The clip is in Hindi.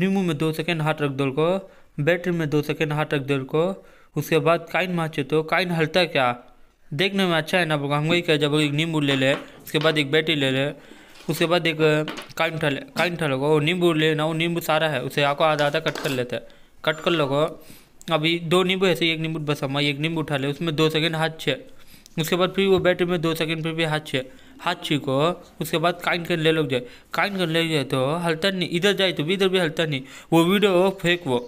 नींबू में दो सेकेंड हाथ रख दो को बैटरी में दो सेकेंड हाथ रख दो को उसके बाद काइन माचे तो काइन हलता क्या देखने में अच्छा है ना हम वही कह जब एक नींबू ले ले उसके बाद एक बैटरी ले ले उसके बाद एक काइन ठल काइन ठल वो नींबू ले ना वो नींबू सारा है उसे आको आधा आधा कट कर लेते हैं कट कर लोगो अभी दो नींबू ऐसे एक नींबू बस हम एक नींबू उठा ले उसमें दो सेकेंड हाथ छे उसके बाद फिर वो बैटरी में दो सेकेंड फिर भी हाथ छे हाथी को उसके बाद काइन कर ले लोग जाए काइन कर ले जाए तो हलता नहीं इधर जाए तो भी इधर भी हलता नहीं वो वीडियो फेक वो